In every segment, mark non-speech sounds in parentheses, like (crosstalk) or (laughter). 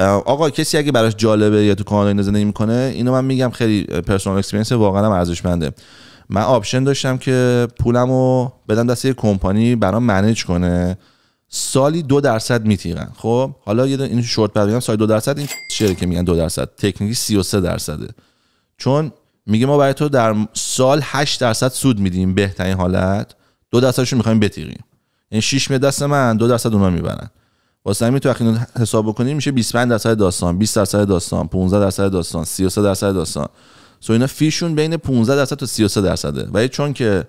آقا کسی اگه براش جالبه یا تو کانادا اینو زندگی میکنه اینو من میگم خیلی پرسونال اکسپرینس واقعا هم ارزشمنده من آپشن داشتم که پولمو بدم دست یه کمپانی برام منیج کنه سالی دو درصد میتیرن خب حالا یه این شورت بگم سالی دو درصد این چیه که میگن دو درصد تکنیکی 33 درصده چون میگه ما برای تو در سال 8 درصد سود میدیم بهترین حالت دو درصدشون میخوایم بتیریم این یعنی 6 میاد دست من دو درصد اونا میبرن واسه همین تو اخیراً حساب بکنیم میشه 25 درصد داستان 20 درصد داستان 15 درصد داستان 33 درصد داستان سو اینا فیشون بین 15 درصد تا 33 درصده ولی چون که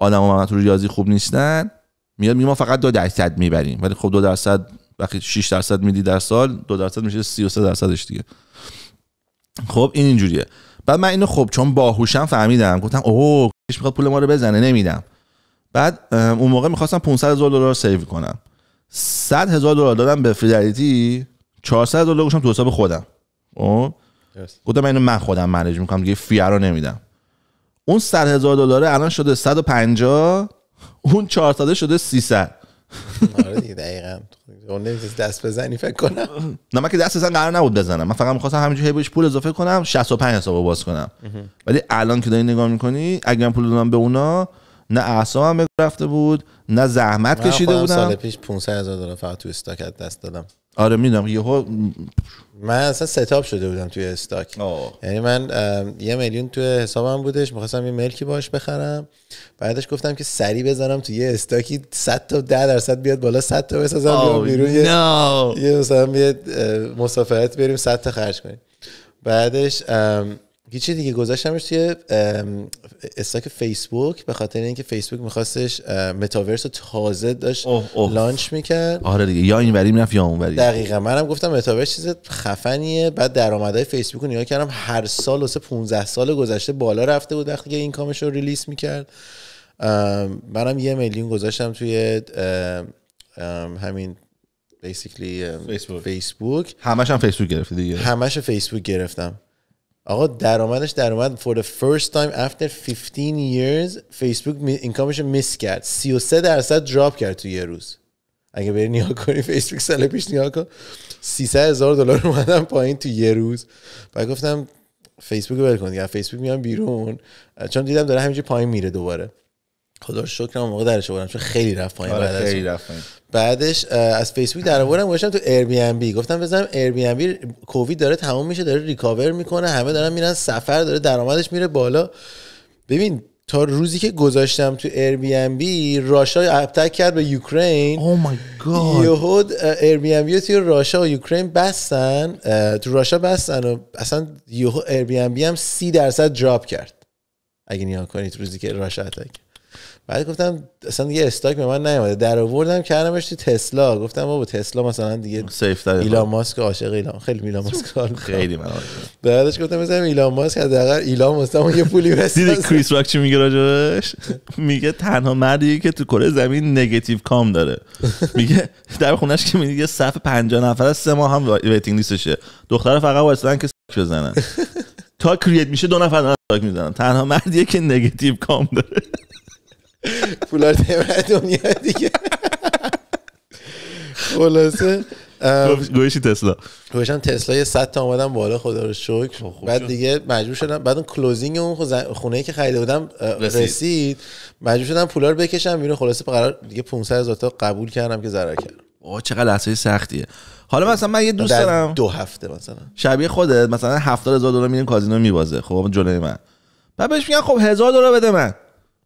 آدما تو ریاضی خوب نیستن میاد میگه ما فقط 2 درصد میبریم ولی خب 2 درصد وقتی 6 درصد میدی در سال 2 درصد میشه 33 درصدش دیگه خب این اینجوریه بعد من اینو خب چون باهوشم فهمیدم گفتم اوه میخواد پول ما رو بزنه نمیدم بعد اون موقع میخواستم 500 هزار دلار سیو کنم 100 هزار دلار دادم به فیدلیتی 400 دلار گوشم تو حساب خودم او خب؟ گفتم اینو من خودم منیج میکنم دیگه فیه رو نمیدم اون 100 هزار دلاره الان شده 150 اون 400 شده 300 آره دیگه دست بزنی فکر کنم نه من که دست بزن قرار نبود بزنم من فقط میخواستم همینجوری بهش پول اضافه کنم 65 رو باز کنم ولی الان که داری نگاه میکنی اگر من پول دادم به اونا نه اعصابم رفته بود نه زحمت کشیده بودم سال پیش 500 هزار دلار فقط تو استاک دست دادم آره میدونم یهو من اصلا ستاپ شده بودم توی استاک یعنی من یه میلیون توی حسابم بودش میخواستم یه ملکی باش بخرم بعدش گفتم که سری بزنم توی یه استاکی 100 تا 10 درصد بیاد بالا 100 تا بسازم بیام oh, بیرون یه مثلا یه مسافرت بریم 100 تا خرج کنیم بعدش هیچی دیگه گذاشتمش توی استاک فیسبوک به خاطر اینکه فیسبوک میخواستش متاورس رو تازه داشت لانچ میکرد آره دیگه یا این وری میرفت یا اون وری دقیقا منم گفتم متاورس چیز خفنیه بعد درآمدهای فیسبوک رو نگاه کردم هر سال واسه 15 سال گذشته بالا رفته بود وقتی که این کامش رو ریلیس میکرد منم یه میلیون گذاشتم توی همین بیسیکلی فیسبوک. فیسبوک همش هم فیسبوک گرفتی دیگه همش فیسبوک گرفتم آقا درآمدش درآمد for the first time after 15 years فیسبوک اینکامش میس کرد 33 درصد دراپ کرد تو یه روز اگه بری نیا کنی فیسبوک سال پیش نیا کن 300 هزار دلار اومدم پایین تو یه روز بعد گفتم فیسبوک ول کن فیسبوک میام بیرون چون دیدم داره همینجوری پایین میره دوباره خدا شکر اون موقع درش بودم چون خیلی رفت پایین آره بعدش خیلی رفت پایین بعدش از فیسبوک در آوردم گذاشتم تو ایر بی ام بی گفتم بزنم ایر بی ام بی کووید داره تمام میشه داره ریکاور میکنه همه دارن میرن سفر داره درآمدش میره بالا ببین تا روزی که گذاشتم تو ایر بی ام بی راشا ابتک کرد به اوکراین او مای گاد یهود ایر بی ام بی تو راشا و اوکراین بستن تو راشا بستن و اصلا یهو ایر بی ام بی هم 30 درصد دراپ کرد اگه نیا کنید روزی که راشا اتک بعد گفتم اصلا یه استاک به من نیومده در آوردم کردمش تو تسلا گفتم بابا تسلا مثلا دیگه سیف ایلان ماسک عاشق ایلان خیلی ایلان ماسک کار خیلی من بعدش گفتم مثلا ایلان ماسک اگر ایلان ماسک یه پولی بس دیدی کریس راک چی میگه راجبش میگه تنها مردیه که تو کره زمین نگاتیو کام داره میگه در خونش که میگه صف 50 نفر از سه ماه هم ویتینگ لیستشه دختر فقط واسه که سک بزنن (laughs) تا کریت میشه دو نفر دارن میزنن تنها مردیه که نگاتیو کام داره پولار تمر دنیا دیگه خلاصه گوشی تسلا گوشم تسلا یه 100 تا اومدم بالا خدا رو شکر خب، بعد دیگه مجبور شدم بعد اون کلوزینگ اون خونه که خریده بودم رسید, مجبور شدم پولار بکشم بکشم بیرون خلاصه قرار دیگه 500 هزار تا قبول کردم که ضرر کردم آه چقدر لحظه سختیه حالا مثلا من یه دوست دارم دو هفته مثلا شبیه خودت مثلا 70 هزار دلار میرین کازینو میبازه خب جلوی من بعد بهش میگن خب هزار دلار بده من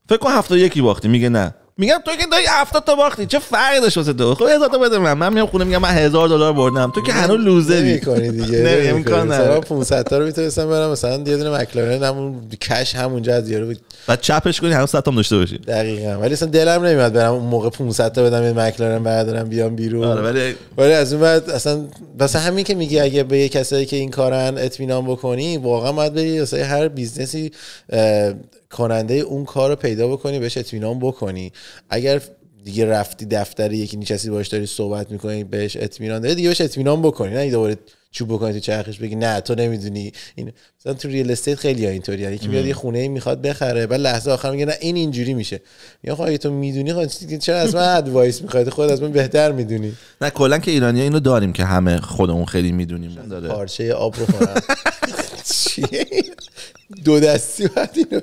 فکر کن 71 یکی باختی میگه نه میگم تو که داری 70 تا باختی چه فرقی داشت واسه تو خب هزار تا بده من من میام خونه میگم من هزار دلار بردم تو که هنوز لوزری میکنی دیگه نمیکنه امکان نداره 500 تا رو میتونستم برم مثلا یه دونه مکلارن همون کش همونجا از یارو بعد چپش کنی هنوز 100 تا داشته باشی دقیقاً ولی اصلا دلم نمیاد برم اون موقع 500 تا بدم یه مکلارن بردارم بیام بیرون آره ولی ولی از اون بعد اصلا واسه همین که میگی اگه به کسایی که این کارن اطمینان بکنی واقعا باید بری واسه هر بیزنسی کننده اون کار رو پیدا بکنی بهش اطمینان بکنی اگر دیگه رفتی دفتر یکی نشستی باش داری صحبت میکنی بهش اطمینان داری دیگه بهش اطمینان بکنی نه دوباره چوب بکنی تو چرخش بگی نه تو نمیدونی این مثلا تو ریل استیت خیلی ها اینطوری یکی میاد یه خونه ای میخواد بخره بعد لحظه آخر میگه نه این اینجوری میشه میگه خب تو میدونی خب چرا از من ادوایس میخواد خود از من بهتر میدونی نه کلا که ایرانی اینو داریم که همه خودمون خیلی میدونیم داره پارچه آب رو (laughs) چیه دو دستی باید اینو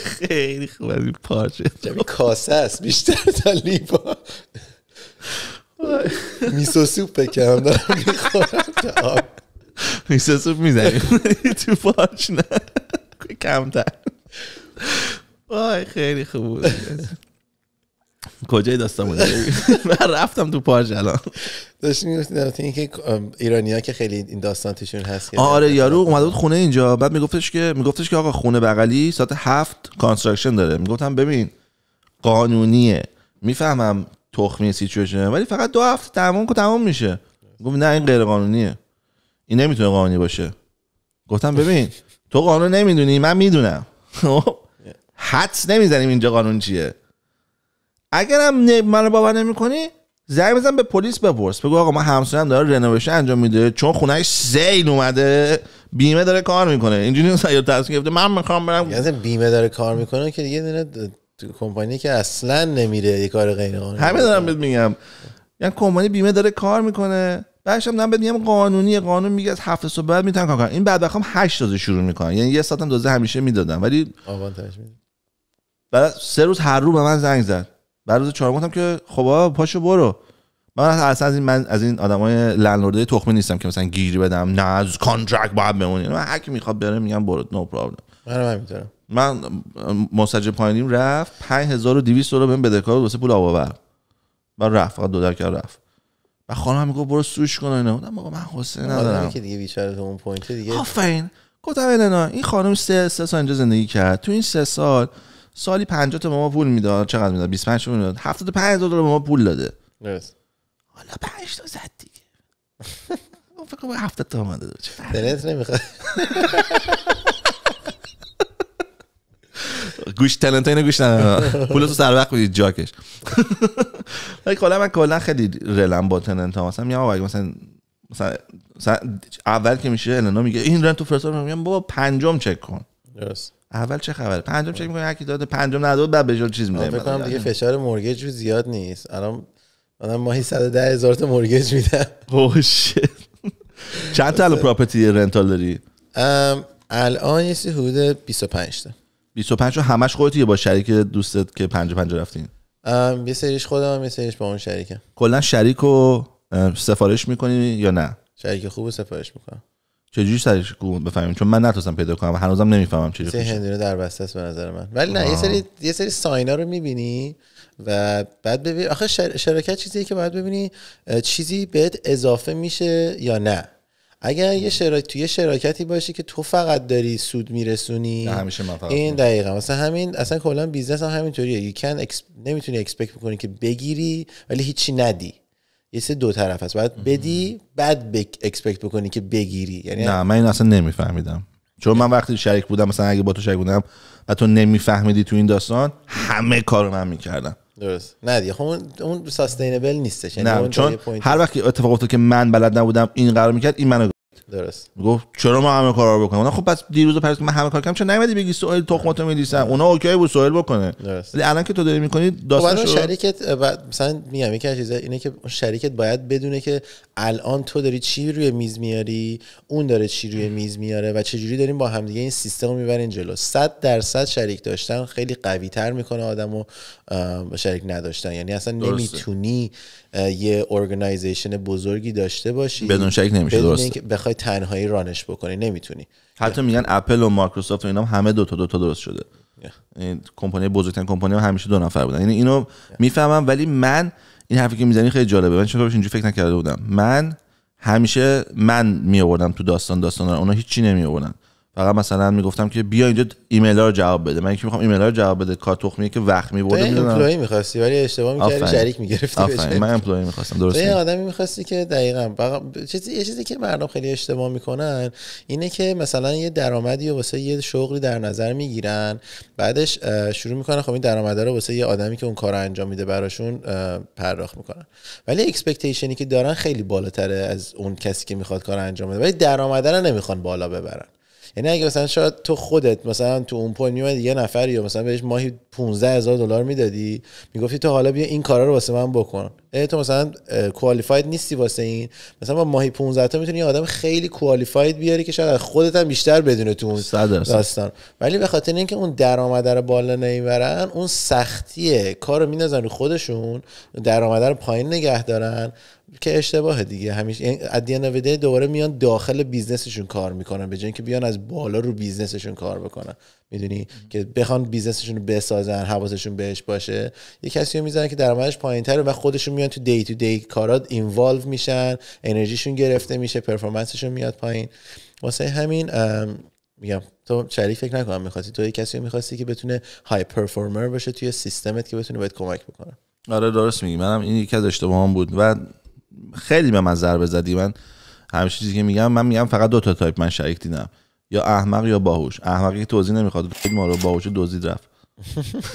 خیلی خوب از این پارچه جمعی کاسه است بیشتر تا لیبا میسو سوپ بکرم دارم میخورم تا میسو سوپ میزنیم تو پارچ نه کمتر وای خیلی خوب بود کجای داستان بوده (laughs) من رفتم تو پارج الان داشتم میگفتم اینکه ها که خیلی این داستان توشون هست آره یارو اومده بود خونه اینجا بعد میگفتش که میگفتش که آقا خونه بغلی ساعت هفت کانستراکشن داره میگفتم ببین قانونیه میفهمم تخمی سیچویشنه ولی فقط دو هفته تمام که تمام میشه گفت نه این غیر قانونیه این نمیتونه قانونی باشه گفتم ببین تو قانون نمیدونی من میدونم (laughs) خب، حدس نمیزنیم اینجا قانون چیه اگر اگرم منو باور نمیکنی زنگ بزن به پلیس بپرس بگو آقا ما همسایه‌ام داره رنوویشن انجام میده چون خونهش زین اومده بیمه داره کار میکنه اینجوری سایه تاسف گرفته من میخوام برم یعنی بیمه داره کار میکنه که دیگه تو کمپانی که اصلا نمیره یه کار غیر قانونی همه دارم بهت میگم یعنی کمپانی بیمه داره کار میکنه بعدش هم بهت میگم قانونی قانون میگه از هفت صبح بعد میتونن کار این بعد بخوام 8 شروع میکنه یعنی یه ساعتم هم همیشه میدادم ولی آوانتاژ میده بعد سه روز هر روز به من زنگ زد بعد روز چهارم گفتم که خب پاشو برو من اصلا از این من از این آدمای لندلورد تخمی نیستم که مثلا گیری بدم نه از کانترکت باید بمونی من هر میخواد بره میگم برو نو پرابلم من میذارم من مساج پایینیم رفت 5200 رو بهم بده کار واسه پول آور من رفت فقط دو درکر رفت و خانم هم میگفت برو سوش کن و اینا من آقا من حوصله آره، ندارم که دیگه بیچاره تو اون پوینت دیگه آفرین گفتم نه این خانم سه سه سال اینجا زندگی کرد تو این سه سال سالی 50 تا به ما پول میداد چقدر میداد 25 تا میداد 75 دلار به ما پول داده yes. حالا 5 تا زد دیگه (laughs) فکر کنم 70 تا اومده دلت نمیخواد (laughs) گوش تلنت اینو گوش ندادم پول تو سر وقت جاکش (laughs) ولی کلا من کلا خیلی رلم با تلنت ها مثلا میگم مثلا مثلا اول که میشه النا میگه این رنتو تو فرستاد میگم بابا پنجم چک کن درست اول چه خبر؟ پنجم چک می‌کنی هر داده پنجم نداد بعد به چیز میده فکر کنم یعنی دیگه فشار مورگیج زیاد نیست الان من ماهی 110 هزار تا مورگیج میدم اوش oh, چند تا پراپرتی رنتال داری الان یه حدود 25 تا 25 رو همش یه با شریک دوستت که 5 5 رفتین یه سریش خودم یه سریش با اون شریکم کلا شریک رو سفارش می‌کنی یا نه شریک خوب سفارش میکنم چجوری سرش بفهمیم چون من نتونستم پیدا کنم و هنوزم نمیفهمم چجوری سه هندونه در بسته است به نظر من ولی نه یه سری یه سری ساینا رو میبینی و بعد ببین آخه شر... شرکت چیزی که باید ببینی چیزی بهت اضافه میشه یا نه اگر یه توی شراکتی باشی که تو فقط داری سود میرسونی این دقیقا مثلا همین اصلا کلا بیزنس هم همینطوریه نمیتونی اکسپکت بکنی که بگیری ولی هیچی ندی یه سه دو طرف هست باید بدی بعد بک اکسپکت بکنی که بگیری یعنی نه من این اصلا نمیفهمیدم چون من وقتی شریک بودم مثلا اگه با تو شریک بودم و تو نمیفهمیدی تو این داستان همه کارو من میکردم درست نه دیگه خب اون ساستینبل نیستش یعنی نه چون هر وقت اتفاق افتاد که من بلد نبودم این قرار میکرد این منو درست گفت چرا ما همه کارا رو بکنم خب پس دیروز و پس من همه کار کردم چرا نمیدی بگی سوال تخمتو آره. میدیسن آره. اونا اوکی بود سوال بکنه ولی الان که تو داری میکنی خب، داستان شو شریکت و مثلا میگم از چیزا اینه که شریکت باید بدونه که الان تو داری چی روی میز میاری اون داره چی روی میز میاره و چه جوری داریم با همدیگه این سیستم رو میبرین جلو 100 درصد شریک داشتن خیلی قوی تر میکنه آدمو شریک نداشتن یعنی اصلا نمیتونی یه ارگنایزیشن بزرگی داشته باشی بدون شک نمیشه بدون اینکه بخوای تنهایی رانش بکنی نمیتونی حتی میگن اپل و مایکروسافت و اینا همه دوتا دوتا درست شده yeah. یعنی کمپانی بزرگترین کمپانی هم همیشه دو نفر بودن یعنی اینو میفهمم ولی من این حرفی که میزنی خیلی جالبه من چطور اینجوری فکر نکرده بودم من همیشه من میآوردم تو داستان داستان اونا هیچی نمی فقط مثلا میگفتم که بیا اینجا ایمیل ها رو جواب بده من که میخوام ایمیل ها رو جواب بده کار تخمیه که وقت میبرده میدونم امپلوی میخواستی ولی اشتباه میکردی شریک میگرفتی آفرین من امپلوی میخواستم درست یه آدمی میخواستی که دقیقا بقا... چیزی یه چیزی که مردم خیلی اشتباه میکنن اینه که مثلا یه درآمدی واسه یه شغلی در نظر میگیرن بعدش شروع میکنن خب این درآمد رو واسه یه آدمی که اون کار انجام میده براشون پرداخت میکنن ولی اکسپکتیشنی که دارن خیلی بالاتره از اون کسی که میخواد کار انجام بده ولی درآمد رو نمیخوان بالا ببرن یعنی اگه مثلا شاید تو خودت مثلا تو اون پول میومدی یه نفر یا مثلا بهش ماهی 15 هزار دلار میدادی میگفتی تو حالا بیا این کارا رو واسه من بکن تو مثلا کوالیفاید نیستی واسه این مثلا با ماهی 15 تا میتونی یه آدم خیلی کوالیفاید بیاری که شاید خودت هم بیشتر بدونه تو اون داستان ولی به خاطر اینکه اون درآمد رو بالا نمیبرن اون سختیه کارو مینازن رو خودشون درآمد رو پایین نگه دارن که اشتباه دیگه همیشه ادیان یعنی دوباره میان داخل بیزنسشون کار میکنن به جای اینکه بیان از بالا رو بیزنسشون کار بکنن میدونی که بخوان بیزنسشون رو بسازن حواسشون بهش باشه یه کسی رو میزنن که درآمدش پایینتره و خودشون میان تو دی تو دی کارات اینوالو میشن انرژیشون گرفته میشه پرفورمنسشون میاد پایین واسه همین میگم تو شریک فکر نکنم میخواستی تو یه کسی میخواستی که بتونه های پرفورمر باشه توی سیستمت که بتونه بهت کمک بکنه آره درست میگی منم این یکی از اشتباهام بود و خیلی به من ضربه زدی من همیشه چیزی که میگم من میگم فقط دو تا تایپ من شریک دیدم یا احمق یا باهوش احمقی که توضیح نمیخواد ما رو باهوش دوزی رفت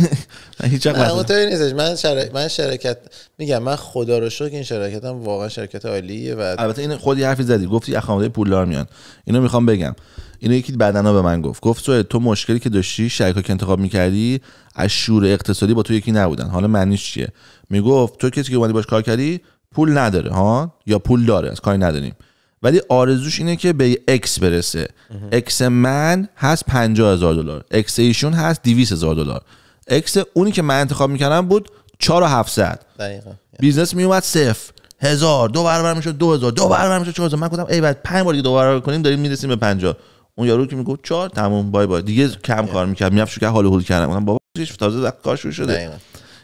(laughs) هیچ نیستش من من شرکت میگم من خدا رو شکر این شرکتم واقعا شرکت عالیه و البته این خودی حرفی زدی گفتی اخوانده پولدار میان اینو میخوام بگم اینو یکی بدنا به من گفت گفت تو تو مشکلی که داشتی شرکت که انتخاب میکردی از شور اقتصادی با تو یکی نبودن حالا معنیش چیه میگفت تو کسی که اومدی باش کار کردی پول نداره ها یا پول داره از کاری نداریم ولی آرزوش اینه که به اکس برسه اکس من هست 50000 دلار اکس ایشون هست 200000 دلار اکس اونی که من انتخاب میکردم بود 4 و 700 دقیقاً بیزنس میومد صفر هزار دو برابر میشد دو هزار دو برابر میشد 4000 من گفتم ای بعد 5 بار دیگه دو برابر کنیم داریم میرسیم به 50 اون یارو که میگفت 4 تموم بای بای دیگه کم کار میکرد شو که حال هول کردم گفتم بابا چیش تازه کار شروع شده دقیقا.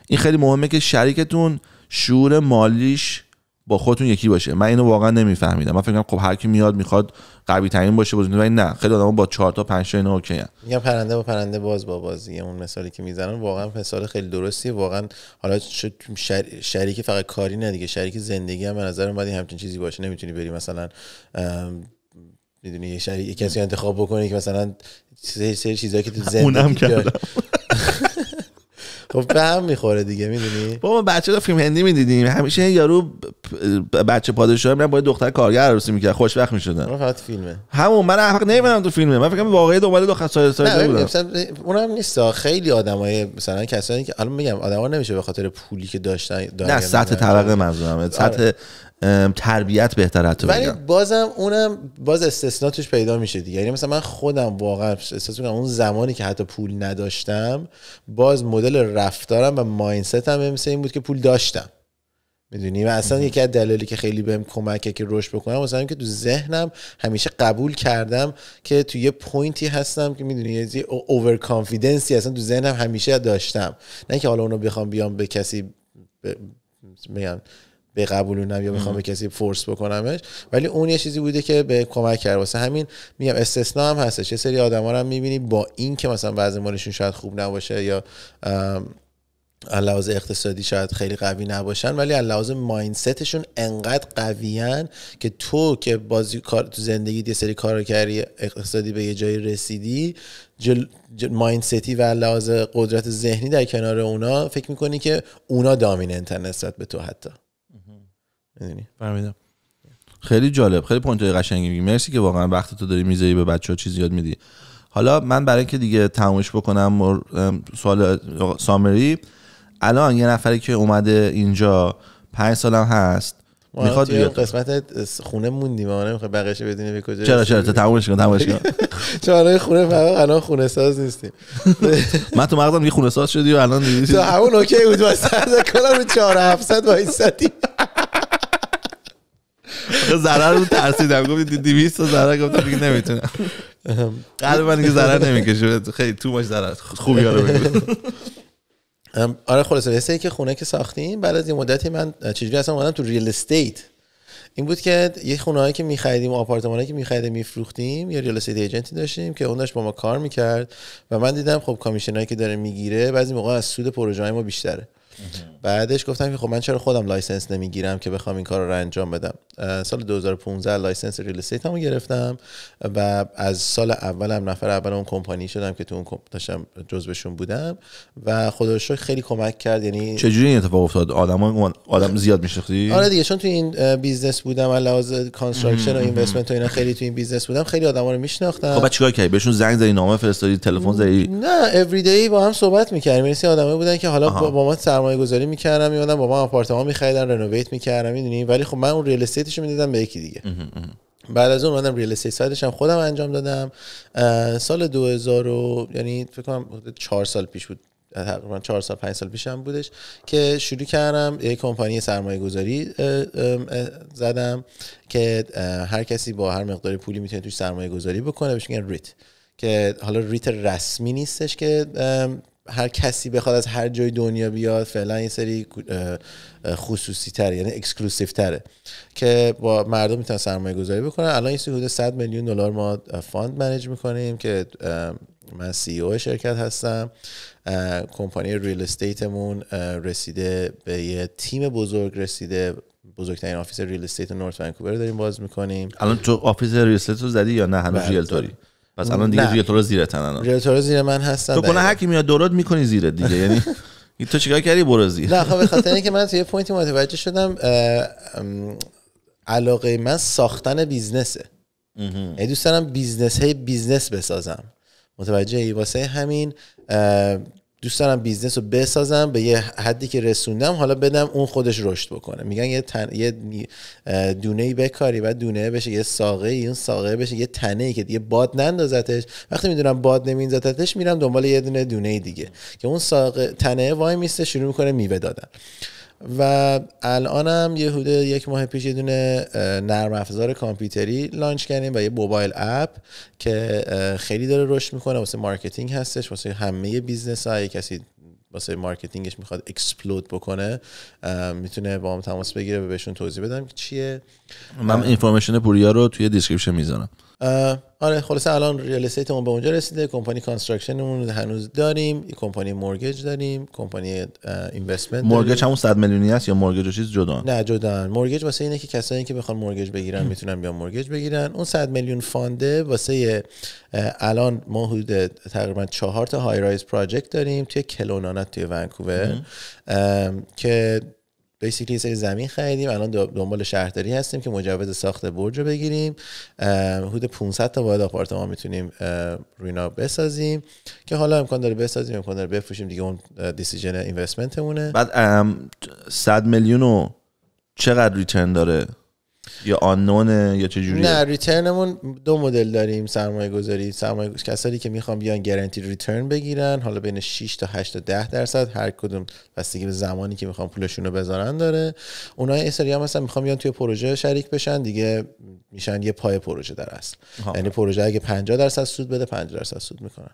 این خیلی مهمه که شریکتون شعور مالیش با خودتون یکی باشه من اینو واقعا نمیفهمیدم من فکر خب هر کی میاد میخواد قوی ترین باشه بزنه ولی نه خیلی آدم با چهار تا 5 تا اوکی میگم پرنده با پرنده باز با بازی اون مثالی که میزنن واقعا مثال خیلی درستیه واقعا حالا شریک فقط کاری نه دیگه شریک زندگی هم به نظر من همچین چیزی باشه نمیتونی بری مثلا میدونی یه شریک کسی انتخاب بکنی که مثلا سری چیزایی که تو زندگی (laughs) (laughs) خب فهم میخوره دیگه میدونی ما بچه دا فیلم هندی میدیدیم همیشه یارو بچه پادشاه میرن با دختر کارگر عروسی میکرد خوشبخت میشدن فقط فیلمه همون من حق نمیدونم تو فیلمه من فکر کنم واقعا دنبال دختر سایه سایه بودم اونم نیست خیلی آدمای مثلا کسانی که الان میگم ها نمیشه به خاطر پولی که داشتن نه سطح طبقه منظورمه سطح آره. تربیت بهتر تو ولی بازم اونم باز استثنا پیدا میشه دیگه یعنی مثلا من خودم واقعا احساس اون زمانی که حتی پول نداشتم باز مدل رفتارم و ماینستم مثل این بود که پول داشتم میدونی و اصلا یکی از دلایلی که خیلی بهم کمکه که رشد بکنم مثلا که تو ذهنم همیشه قبول کردم که تو یه پوینتی هستم که میدونی یه اوور کانفیدنسی اصلا تو ذهنم همیشه داشتم نه که حالا اونو بخوام بیام به کسی ب... بقبولونم یا بخوام به کسی فورس بکنمش ولی اون یه چیزی بوده که به کمک کرد واسه همین میگم استثنا هم هستش یه سری آدما رو هم میبینی با این که مثلا وضع مالشون شاید خوب نباشه یا لحاظ اقتصادی شاید خیلی قوی نباشن ولی لحاظ ماینستشون انقدر قویان که تو که بازی کار تو زندگی یه سری کار کردی اقتصادی به یه جای رسیدی جل... جل... ماینستی و لحاظ قدرت ذهنی در کنار اونا فکر میکنی که اونا دامیننتن نسبت به تو حتی میدونی خیلی جالب خیلی پوینت قشنگی میگی مرسی که واقعا وقت تو داری میذاری به بچه ها چیز یاد میدی حالا من برای اینکه دیگه تمومش بکنم سوال سامری الان یه نفری که اومده اینجا پنج سالم هست میخواد یه قسمت خونه موندیم ما میخواد بقیه‌شو بدینه به کجا چرا چرا تمومش کن تمومش کن (laughs) چرا خونه فقط الان خونه ساز نیستیم (laughs) من تو مغزم یه خونه ساز شدی و الان تو همون اوکی بود واسه کلا رو 4 700 وایسادی ضرر رو ترسیدم گفت 200 تا ضرر گفتم دیگه نمیتونم قلب من دیگه ضرر نمیکشه خیلی تو ماش ضرر خوبی رو آره خلاص حسه که خونه که ساختیم بعد از یه مدتی من چجوری اصلا اومدم تو ریل استیت این بود که یه خونه هایی که میخریدیم آپارتمانی که میخریدیم میفروختیم یا ریال استیت ایجنتی داشتیم که اون داشت با ما کار میکرد و من دیدم خب هایی که داره میگیره بعضی موقع از سود پروژه ما بیشتره بعدش گفتم که خب من چرا خودم لایسنس نمیگیرم که بخوام این کار رو انجام بدم سال 2015 لایسنس ریل استیت هم گرفتم و از سال اولم نفر اول اون کمپانی شدم که تو اون داشتم جزبشون بودم و خودش خیلی کمک کرد یعنی چجوری این اتفاق افتاد آدم آدم زیاد میشختی آره دیگه چون تو این بیزنس بودم لحاظ کانستراکشن و اینوستمنت و اینا خیلی تو این بیزنس بودم خیلی آدما رو میشناختم خب چیکار کردی بهشون زنگ زدی نامه فرستادی تلفن زدی نه اوری با هم صحبت میکردیم این یعنی آدمایی بودن که حالا با ما سرمایه گذاری میکردم میمدم با من آپارتمان میخریدم رنوویت میکردم میدونی ولی خب من اون ریل استیتش رو به یکی دیگه بعد از اون اومدم ریل استیت سایدش هم خودم انجام دادم سال 2000 و... یعنی فکر کنم چهار سال پیش بود تقریبا چهار سال پنج سال پیشم بودش که شروع کردم یک کمپانی سرمایه گذاری زدم که هر کسی با هر مقدار پولی میتونه توش سرمایه گذاری بکنه بهش میگن ریت که حالا ریت رسمی نیستش که هر کسی بخواد از هر جای دنیا بیاد فعلا یه سری خصوصی تره یعنی اکسکلوسیو تره که با مردم میتونن سرمایه گذاری بکنن الان این حدود 100 میلیون دلار ما فاند منیج میکنیم که من سی او e شرکت هستم کمپانی ریل استیتمون رسیده به یه تیم بزرگ رسیده بزرگترین آفیس ریل استیت نورت ونکوور داریم باز میکنیم الان تو آفیس ریل استیت رو زدی یا نه هنوز بله، ریل پس الان دیگه ریتورا زیر تنن ریتورا زیر من هستن تو کنه هر کی میاد دورات میکنی زیرت دیگه یعنی (laughs) تو چیکار کردی زیر نه خب خاطر اینکه من (laughs) تو یه پوینتی متوجه شدم علاقه من ساختن بیزنسه ای یعنی دوست دارم بیزنس های بیزنس بسازم متوجه ای واسه همین دوست دارم بیزنس رو بسازم به یه حدی که رسوندم حالا بدم اون خودش رشد بکنه میگن یه, تن... دونه ای بکاری و دونه بشه یه ساقه ای اون ساقه بشه یه تنه ای که دیگه باد نندازتش وقتی میدونم باد نمیندازتش میرم دنبال یه دونه دونه دیگه که اون ساقه تنه وای میسته شروع میکنه میوه دادن و الانم یه حدود یک ماه پیش یه دونه نرم افزار کامپیوتری لانچ کردیم و یه موبایل اپ که خیلی داره رشد میکنه واسه مارکتینگ هستش واسه همه بیزنس های کسی واسه مارکتینگش میخواد اکسپلود بکنه میتونه با هم تماس بگیره و بهشون توضیح بدم که چیه من اینفورمیشن پوریا رو توی دیسکریپشن میذارم آره خلاصه الان ریال استیتمون به اونجا رسیده کمپانی کانستراکشنمون هنوز داریم کمپانی مورگج داریم کمپانی اینوستمنت مورگج همون 100 میلیونی است یا مورگج چیز جدا نه جدا مورگج واسه اینه که کسایی که بخوان مورگج بگیرن میتونن بیان مورگج بگیرن اون 100 میلیون فانده واسه الان ما حدود تقریبا 4 تا های رایز پراجکت داریم توی کلونانات توی ونکوور که بیسیکلی سری زمین خریدیم الان دنبال شهرداری هستیم که مجوز ساخت برج رو بگیریم حدود 500 تا واحد آپارتمان میتونیم روینا بسازیم که حالا امکان داره بسازیم امکان داره بفروشیم دیگه اون دیسیژن اینوستمنتمونه بعد 100 میلیون و چقدر ریترن داره یا آنونه یا چه جوری نه ریترنمون دو مدل داریم سرمایه گذاری سرمایه کسانی که میخوام بیان گارانتی ریترن بگیرن حالا بین 6 تا 8 تا 10 درصد هر کدوم بستگی به زمانی که میخوام پولشون رو بذارن داره اونها یه سری هم مثلا میخوام بیان توی پروژه شریک بشن دیگه میشن یه پای پروژه در اصل یعنی پروژه اگه 50 درصد سود بده 50 درصد سود میکنن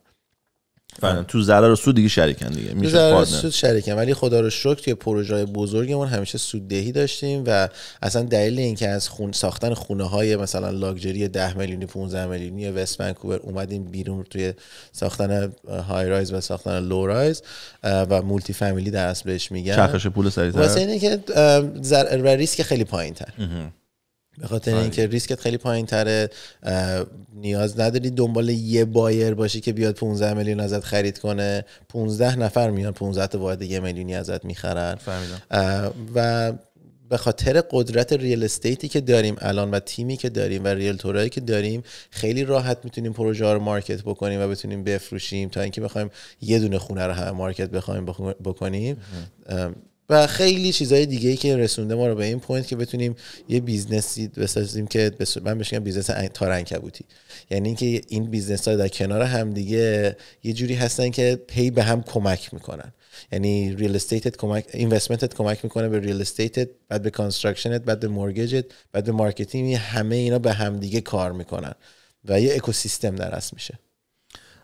بله. تو ضرر و سود دیگه شریکن دیگه میشه ضرر سود شریکن ولی خدا رو شکر توی پروژه بزرگمون همیشه سوددهی داشتیم و اصلا دلیل اینکه از خون ساختن خونه های مثلا لاکچری 10 میلیونی 15 میلیونی وست ونکوور اومدیم بیرون توی ساختن های رایز و ساختن لو رایز و مولتی فامیلی در اصل بهش میگن چرخش پول سریعتر واسه اینه که ریسک خیلی پایینتر به خاطر اینکه ریسکت خیلی پایین تره نیاز نداری دنبال یه بایر باشی که بیاد 15 میلیون ازت خرید کنه 15 نفر میان 15 تا واحد یه میلیونی ازت میخرن و به خاطر قدرت ریل استیتی که داریم الان و تیمی که داریم و ریل تورایی که داریم خیلی راحت میتونیم پروژه رو مارکت بکنیم و بتونیم بفروشیم تا اینکه بخوایم یه دونه خونه رو همه مارکت بخوایم بکنیم و خیلی چیزهای دیگه ای که رسونده ما رو به این پوینت که بتونیم یه بیزنسی بسازیم که بس... من بهش میگم بیزنس تارنکبوتی یعنی اینکه این بیزنس ها در کنار هم دیگه یه جوری هستن که پی به هم کمک میکنن یعنی ریل استیتت کمک اینوستمنتت کمک میکنه به ریل استیتت بعد به کانستراکشنت بعد به مورگیجت بعد به مارکتینگ یعنی همه اینا به هم دیگه کار میکنن و یه اکوسیستم در میشه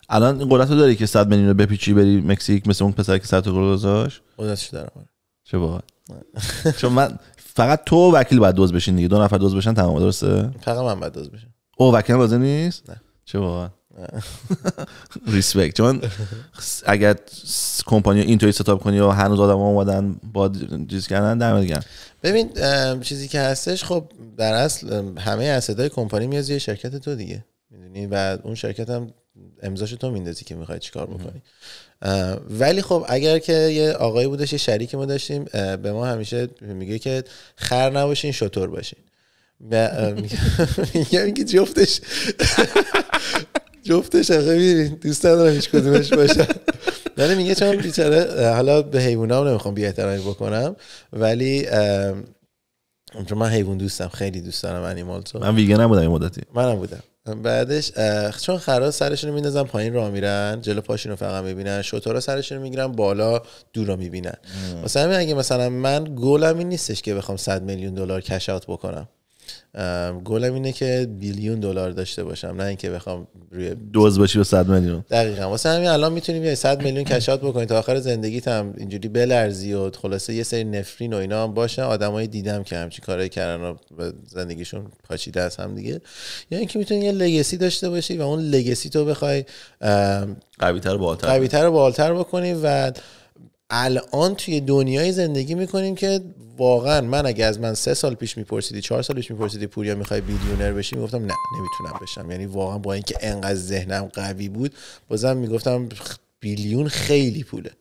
الان قدرت داری که صد میلیون رو بپیچی بری مکزیک مثل اون پسر که 100 تا گل گذاشت قدرتش چه باحال (laughs) چون من فقط تو وکیل باید دوز بشین دیگه دو نفر دوز بشن تمام درسته فقط من بعد دوز بشم او وکیل لازم نیست نه چه باحال ریسپکت (laughs) چون اگر کمپانی اینطوری ستاپ کنی و هنوز آدم اومدن با چیز کردن در ببین چیزی که هستش خب در اصل همه اسدای کمپانی میاد یه شرکت تو دیگه میدونی و اون شرکت هم امضاش تو میندازی که میخوای چیکار بکنی ولی خب اگر که یه آقایی بودش یه شریکی ما داشتیم به ما همیشه میگه که خر نباشین شطور باشین میگم (laughs) که جفتش جفتش میدونی دوست ندارم هیچ کدومش باشه. ولی میگه چون بیچاره حالا به حیوانام نمیخوام بی احترامی بکنم ولی چون من حیوان دوستم خیلی دوست دارم انیمال تو من ویگن نبودم این مدتی منم بودم بعدش چون خرا سرشون رو میندازن پایین راه میرن جلو پاشین رو فقط میبینن شطورا سرشون رو میگیرن بالا دور میبینن مثلا اگه مثلا من گولم این نیستش که بخوام 100 میلیون دلار کش بکنم گلم اینه که بیلیون دلار داشته باشم نه اینکه بخوام روی دوز باشی و صد میلیون دقیقا واسه همین الان میتونیم یه 100 میلیون کشات بکنی تا آخر زندگیت هم اینجوری بلرزی و خلاصه یه سری نفرین و اینا هم باشه آدمایی دیدم که همچین کارای کردن و زندگیشون پاچیده از هم دیگه یا یعنی اینکه میتونی یه لگسی داشته باشی و اون لگسی تو بخوای قوی‌تر و بکنی و الان توی دنیای زندگی میکنیم که واقعا من اگه از من سه سال پیش میپرسیدی چهار سال پیش میپرسیدی پوریا میخوای بیلیونر بشی میگفتم نه نمیتونم بشم یعنی واقعا با اینکه انقدر ذهنم قوی بود بازم میگفتم بیلیون خیلی پوله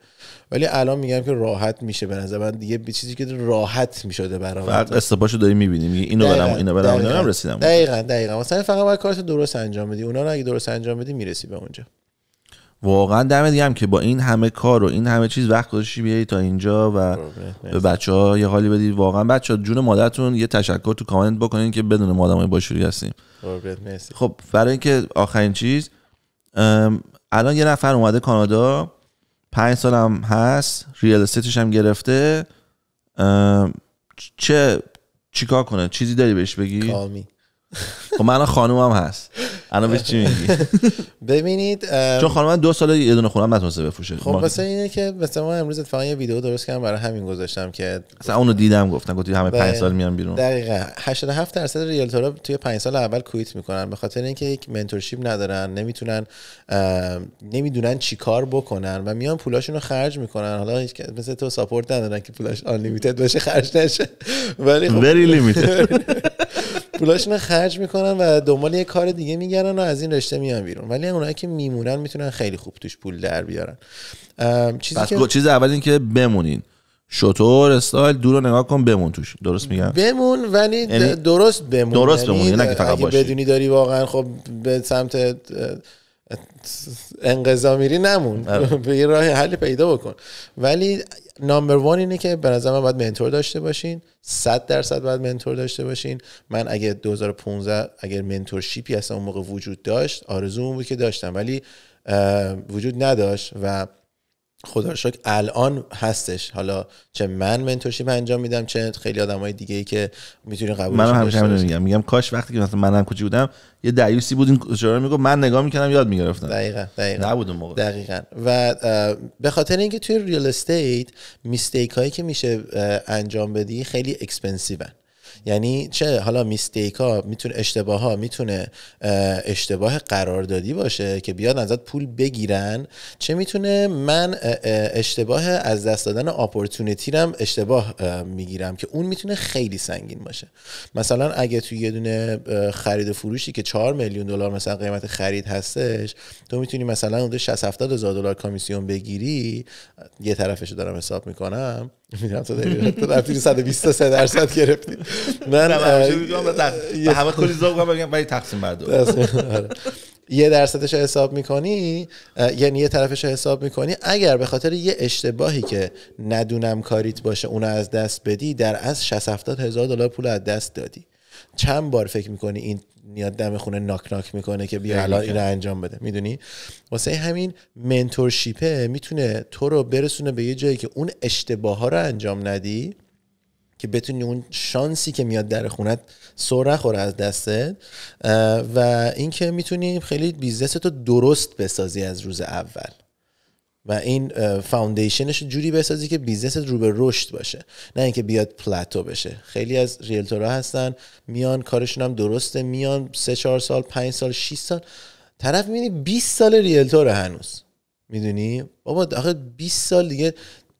ولی الان میگم که راحت میشه به نظر من دیگه به چیزی که راحت میشده برام فقط استپاشو داری میبینی میگه اینو برام اینو برام رسیدم دقیقاً دقیقاً مثلا فقط باید کارتو درست انجام بدی اونا رو اگه درست انجام بدی میرسی به اونجا واقعا دمت گرم که با این همه کار و این همه چیز وقت گذاشتی بیای تا اینجا و خب، به بچه ها یه حالی بدید واقعا بچه ها جون مادرتون یه تشکر تو کامنت بکنین که بدون ما آدمای باشوری هستیم خب, خب، برای اینکه آخرین چیز الان یه نفر اومده کانادا پنج سالم هست ریال استیتش هم گرفته چه چیکار کنه چیزی داری بهش بگی کامی خب من خانومم هست الان بهش چی میگی ببینید چون خانوم دو سال یه دونه خونه نتونسته بفروشه خب واسه اینه که مثلا ما امروز اتفاقا یه ویدیو درست کردم برای همین گذاشتم که مثلا اونو دیدم گفتن گفتی همه 5 بله. سال میان بیرون دقیقاً 87 درصد ریلتورا توی 5 سال اول کویت میکنن به خاطر اینکه یک منتورشیپ ندارن نمیتونن نمیدونن چیکار بکنن و میان پولاشونو خرج میکنن حالا هیچ مثل تو ساپورت ندارن که پولاش آن باشه خرج نشه ولی خب (laughs) پولاشون رو خرج میکنن و دنبال یه کار دیگه میگردن و از این رشته میان بیرون ولی اونایی که میمونن میتونن خیلی خوب توش پول در بیارن چیزی که... چیز اول این که بمونین شطور استایل دور رو نگاه کن بمون توش درست میگم بمون ولی یعنی درست بمون درست بمون نه فقط باشی بدونی داری واقعا خب به سمت انقضا میری نمون به آره. (laughs) یه راه حل پیدا بکن ولی نامبر وان اینه که به نظر من باید منتور داشته باشین 100 درصد باید منتور داشته باشین من اگه 2015 اگر منتورشیپی اصلا اون موقع وجود داشت آرزوم بود که داشتم ولی وجود نداشت و خدا شکر الان هستش حالا چه من منتورشیپ انجام میدم چه خیلی آدمای دیگه ای که میتونین قبول من همیشه همین میگم میگم کاش وقتی که مثلا منم کوچی بودم یه دایوسی بود این رو میگفت من نگاه میکردم یاد میگرفتم دقیقاً دقیقاً نبود اون موقع دقیقاً و به خاطر اینکه توی ریال استیت میستیک هایی که میشه انجام بدی خیلی اکسپنسیون یعنی چه حالا میستیک ها میتونه اشتباه ها میتونه اشتباه قراردادی باشه که بیاد ازت پول بگیرن چه میتونه من اشتباه از دست دادن اپورتونتی رم اشتباه میگیرم که اون میتونه خیلی سنگین باشه مثلا اگه تو یه دونه خرید فروشی که 4 میلیون دلار مثلا قیمت خرید هستش تو میتونی مثلا اون 60 70 هزار دلار کمیسیون بگیری یه طرفش دارم حساب میکنم (laughs) میدونم تو داری تو 120 درصد گرفتی من همه کلی بگم برای تقسیم بر یه درصدش حساب میکنی یعنی یه طرفش حساب میکنی اگر به خاطر یه اشتباهی که ندونم کاریت باشه اونو از دست بدی در از 60 هزار دلار پول از دست دادی چند بار فکر میکنی این نیاد دم خونه ناک ناک میکنه که بیا الان اینو انجام بده میدونی واسه همین منتورشیپه میتونه تو رو برسونه به یه جایی که اون اشتباه ها رو انجام ندی که بتونی اون شانسی که میاد در خونت سر نخوره از دستت و اینکه میتونی خیلی بیزنس رو درست بسازی از روز اول و این فاوندیشنش جوری بسازی که بیزنست رو به رشد باشه نه اینکه بیاد پلاتو بشه خیلی از ها هستن میان کارشون هم درسته میان سه چهار سال پنج سال 6 سال طرف میبینی 20 سال ریلتوره هنوز میدونی بابا آخه 20 سال دیگه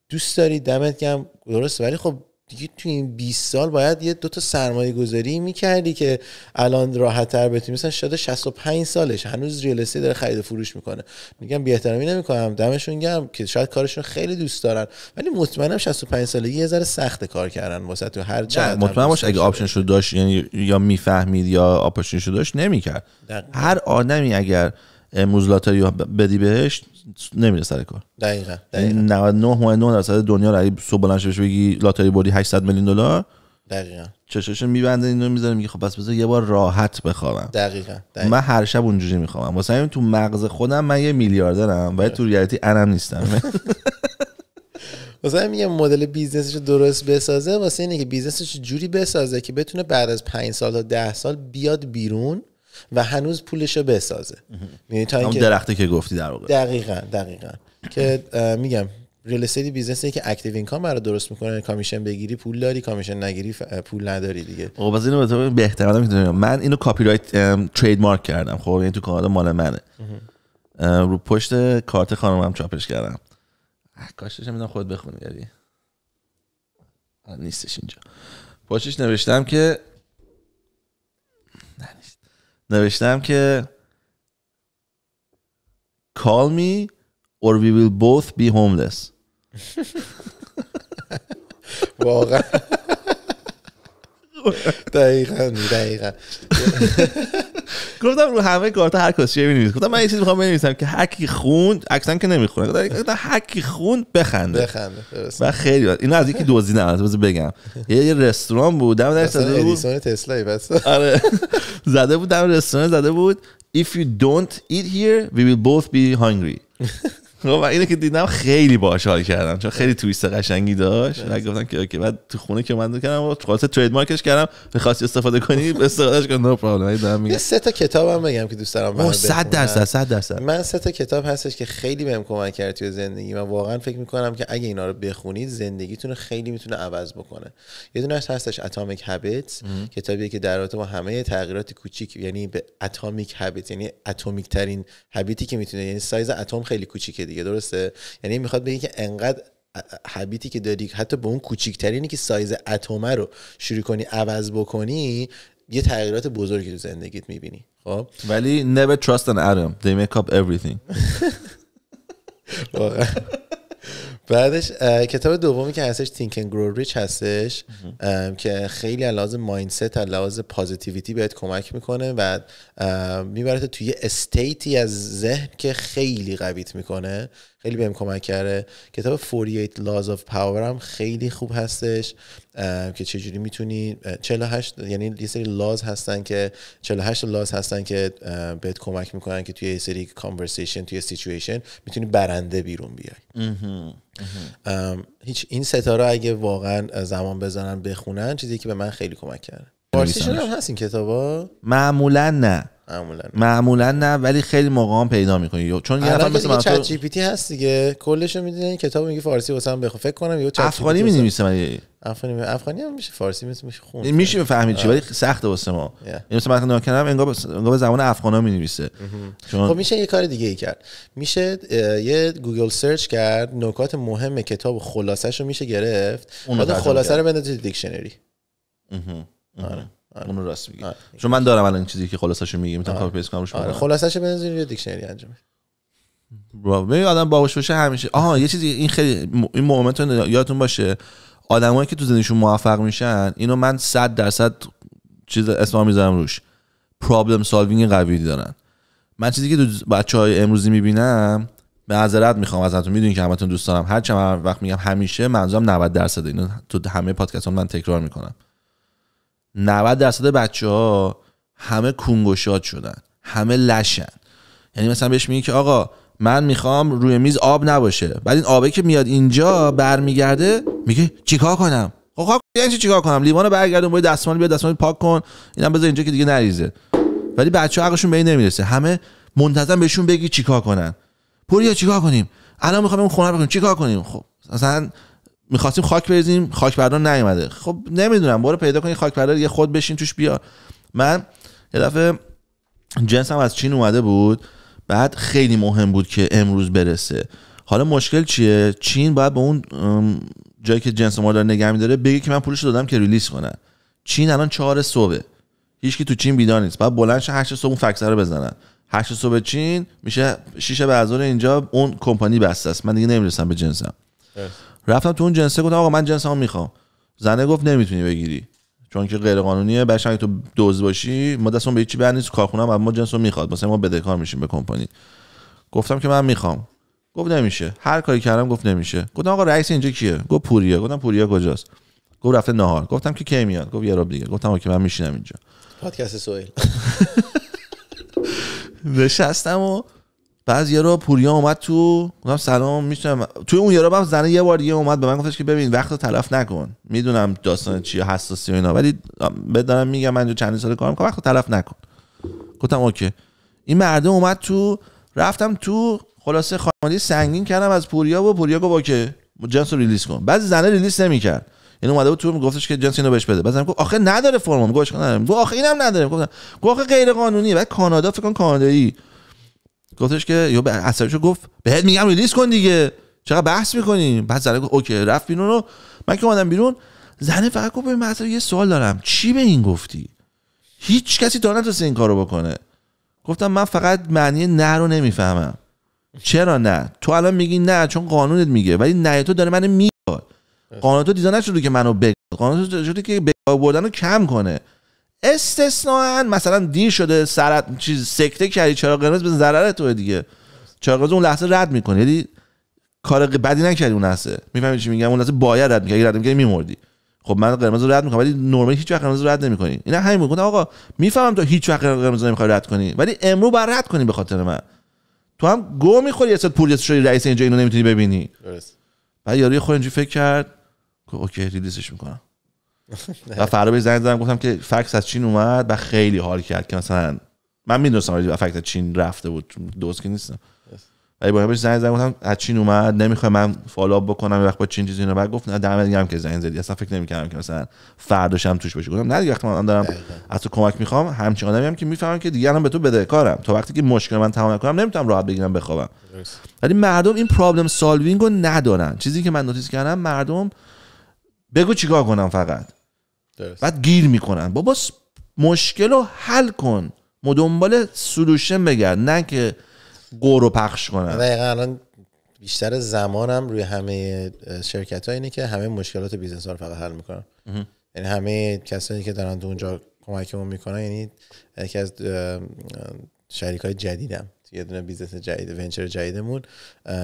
دوست داری دمت گرم درست ولی خب دیگه توی این 20 سال باید یه دوتا سرمایه گذاری میکردی که الان راحت تر بتونی مثلا شده 65 سالش هنوز ریال داره خرید و فروش میکنه میگم بی احترامی نمیکنم دمشون گرم که شاید کارشون خیلی دوست دارن ولی مطمئنم 65 ساله یه ذره سخت کار کردن واسه تو هر چقدر مطمئن باش اگه آپشنشو داشت یعنی یا میفهمید یا آپشنشو داشت نمیکرد هر آدمی اگر امروز یا بدی بهش نمیره سر کار دقیقاً 99 یعنی درصد دنیا رو اگه صبح بلند بگی لاتاری بردی 800 میلیون دلار دقیقاً چشاشو میبنده اینو میذاره میگه خب بس بذار یه بار راحت بخوابم دقیقاً, دقیقا. من هر شب اونجوری میخوام واسه همین تو مغز خودم من یه میلیاردرم ولی تو ریالیتی انم نیستم واسه یه مدل بیزنسش درست بسازه واسه اینه که بیزنسش جوری بسازه که بتونه بعد از 5 سال تا 10 سال بیاد بیرون و هنوز پولش رو بسازه یعنی تا اینکه درختی که گفتی در واقع دقیقاً دقیقاً که میگم ریل استیت بیزنسی که اکتیو اینکام برای درست میکنه کامیشن بگیری پول داری کامیشن نگیری پول نداری دیگه خب از اینو بهتر بهتر میتونم من اینو کپی رایت ترید مارک کردم خب این یعنی تو کانادا مال منه رو پشت کارت خانمم چاپش کردم کاشش میدونم خود بخونی یعنی. نیستش اینجا پشتش نوشتم که نوشتم که call me or we will both be homeless (laughs) واقعا (laughs) دقیقا دقیقا (laughs) گفتم رو همه کارت هر کسی بنویس گفتم من یه چیزی می‌خوام بنویسم که هر کی خوند عکسن که نمی‌خونه گفتم هر کی خوند بخنده بخنده و خیلی اینو از یکی دوزی از بذار بگم یه رستوران بود دم در زده بود تسلا بس آره (laughs) زده بود دم رستوران زده بود if you don't eat here we will both be hungry (laughs) خب، و اینه که دیدم خیلی باحال حال کردم چون خیلی تویست قشنگی داشت و گفتم که اوکی بعد تو خونه که من کردم و خاطر ترید مارکش کردم می‌خواستی استفاده کنی استفادهش کن نو پرابلم دارم سه تا کتابم بگم که دوست دارم 100 درصد 100 درصد من سه تا کتاب هستش که خیلی بهم کمک کرد توی زندگی من واقعا فکر میکنم که اگه اینا رو بخونید زندگیتون خیلی میتونه عوض بکنه یه دونش هستش اتمیک هابیت کتابی که در رابطه با همه تغییرات کوچیک یعنی به اتمیک هابیت یعنی اتمیک ترین هابیتی که میتونه یعنی سایز اتم خیلی کوچیکه دیگه درسته یعنی میخواد بگه که انقدر حبیتی که داری حتی به اون کوچیکترینی که سایز اتمه رو شروع کنی عوض بکنی یه تغییرات بزرگی تو زندگیت میبینی خب ولی never trust an atom they make up everything (laughs) بعدش کتاب دومی که هستش Think and Grow Rich هستش که خیلی لحاظ مایندست لحاظ پازیتیویتی بهت کمک میکنه و میبرت توی استیتی از ذهن که خیلی قویت میکنه خیلی بهم کمک کرده کتاب 48 Laws of Power هم خیلی خوب هستش که چجوری میتونی 48 یعنی یه سری لاز هستن که 48 لاز هستن که بهت کمک میکنن که توی یه سری کانورسیشن توی سیچویشن میتونی برنده بیرون بیای هیچ این ستاره اگه واقعا زمان بزنن بخونن چیزی که به من خیلی کمک کرده فارسیشون هم هست این کتابا معمولا نه معمولا نه ولی خیلی موقع پیدا میکنی چون یه نفر مثل چت جی پی تی هست دیگه کلش میدونی این کتاب میگه فارسی واسه من بخون فکر کنم یه چت افغانی می نویسه من افغانی افغانی هم میشه فارسی میشه میشه خون میشه فهمید چی ولی سخت واسه ما yeah. یعنی مثلا من ناکنم انگار انگار زبان افغانا می نویسه چون... خب میشه یه کار دیگه ای کرد میشه یه گوگل سرچ کرد نکات مهم کتاب خلاصه رو میشه گرفت بعد خلاصه رو بندازید دیکشنری آره،, آره اونو راست میگی آره. چون من دارم الان چیزی که خلاصش میگم میتونم کپی پیست کنم روش آره خلاصش بنزین یه دیکشنری انجام ببین آدم باهوش باشه همیشه آها یه چیزی این خیلی این مومنت یادتون باشه آدمایی که تو زندگیشون موفق میشن اینو من 100 درصد چیز اسم میذارم روش پرابلم سالوینگ قوی دارن من چیزی که تو بچه های امروزی میبینم به معذرت میخوام ازتون میدونین که همتون دوست دارم هر من وقت میگم همیشه منظورم 90 درصد اینو تو همه پادکست ها من تکرار میکنم 90 درصد بچه ها همه کونگوشاد شدن همه لشن یعنی مثلا بهش میگی که آقا من میخوام روی میز آب نباشه بعد این آبه که میاد اینجا برمیگرده میگه چیکار کنم خب, خب، یعنی چیکار کنم لیوانو برگردون باید دستمال بیاد دستمال پاک کن اینم بذار اینجا که دیگه نریزه ولی بچه ها عقلشون به این نمیرسه همه منتظم بهشون بگی چیکار کنن پوریا چیکار کنیم الان میخوام اون خونه رو چیکار کنیم خب مثلا میخواستیم خاک بریزیم خاک بردار نیومده خب نمیدونم برو پیدا کنی خاک بردار یه خود بشین توش بیار من یه دفعه هم از چین اومده بود بعد خیلی مهم بود که امروز برسه حالا مشکل چیه چین باید به اون جایی که جنس ما داره نگه میداره بگه که من پولش دادم که ریلیز کنن چین الان چهار صبح کی تو چین بیدار نیست بعد بلند شه 8 صبح اون فکسر رو بزنن 8 صبح چین میشه شیشه به اینجا اون کمپانی بسته است من دیگه نمیرسم به جنسم رفتم تو اون جنسه گفتم آقا من جنسمو میخوام زنه گفت نمیتونی بگیری چون که غیر قانونیه بشن تو دوز باشی ما دستمون به چی بر نیست کارخونه هم ما جنسو میخواد مثلا ما بدهکار میشیم به کمپانی گفتم که من میخوام گفت نمیشه هر کاری کردم گفت نمیشه گفتم آقا رئیس اینجا کیه گفت پوریا گفتم پوریا کجاست گفت رفته نهار گفتم که کی میاد گفت یه دیگه گفتم که من میشینم اینجا پادکست سوئیل (laughs) نشستم و باز یارو پوریا اومد تو اونم سلام میشم توی اون یارو هم زنه یه بار دیگه اومد به من گفتش که ببین وقت تلف نکن میدونم داستان چیه حساسی و اینا ولی بدارم میگم من چند سال کار میکنم وقت تلف نکن گفتم اوکی این مردم اومد تو رفتم تو خلاصه خانواده سنگین کردم از پوریا و پوریا گفت اوکی جنس رو ریلیز کن بعضی زنه ریلیز نمیکرد یعنی اومده بود تو میگفتش که جنس اینو بهش بده بعدم گفت آخه نداره فرمم گوش کن نداره گفت آخه اینم نداره گفتم گفت آخه غیر قانونیه بعد کانادا فکر کن کانادایی گفتش که یا به اثرشو گفت بهت میگم ریلیز کن دیگه چرا بحث میکنیم بعد زنه گفت اوکی رفت بیرون رو من که اومدم بیرون زنه فقط گفت من یه سوال دارم چی به این گفتی هیچ کسی تا نتونسته این کارو بکنه گفتم من فقط معنی نه رو نمیفهمم چرا نه تو الان میگی نه چون قانونت میگه ولی نه تو داره من میاد قانون تو دیزا نشده که منو بگه قانون تو شده که بردن رو کم کنه استثنا مثلا دیر شده سرت چیز سکته کردی چرا قرمز به ضرر تو دیگه چرا قرمز اون لحظه رد میکنه یعنی کار بدی نکردی اون لحظه میفهمی چی میگم اون لحظه باید رد میکردی رد میکردی میمردی خب من قرمز رو رد میکنم ولی نرمال هیچ وقت قرمز رو رد نمیکنی اینا همین میگن آقا میفهمم تو هیچ وقت قرمز نمیخوای رد کنی ولی امرو بر رد کنی به خاطر من تو هم گو میخوری یه پول شدی رئیس اینجا اینو نمیتونی ببینی درست بعد یارو خود اینجوری فکر کرد اوکی ریلیزش میکنم و فردا به زنگ زدم گفتم که فکس از چین اومد و خیلی حال کرد که مثلا من میدونستم فکس از چین رفته بود دوست که نیستم ولی با بهش زنگ زدم گفتم از چین اومد نمیخوام من فالوآپ بکنم وقت با چین چیزی اینو بعد گفت نه دمت گرم که زنگ زدی اصلا فکر نمیکردم که مثلا فرداشم توش بشه گفتم نه دیگه وقتی من دارم از تو کمک میخوام همچین آدمی هم که میفهمم که الان به تو بده کارم تا وقتی که مشکل من تمام نکنم نمیتونم راحت بگیرم بخوابم ولی مردم این پرابلم سالوینگ رو ندارن چیزی که من نوتیس کردم مردم بگو چیکار کنم فقط درست. بعد گیر میکنن بابا مشکل رو حل کن ما دنبال سلوشن بگرد نه که گور رو پخش کنن دقیقا الان بیشتر زمانم روی همه شرکت ها اینه که همه مشکلات بیزنس ها رو فقط حل میکنن یعنی همه کسانی که دارن دو اونجا کمکمون میکنن یعنی یکی از شریک های جدیدم یه دونه بیزنس جدید ونچر جدیدمون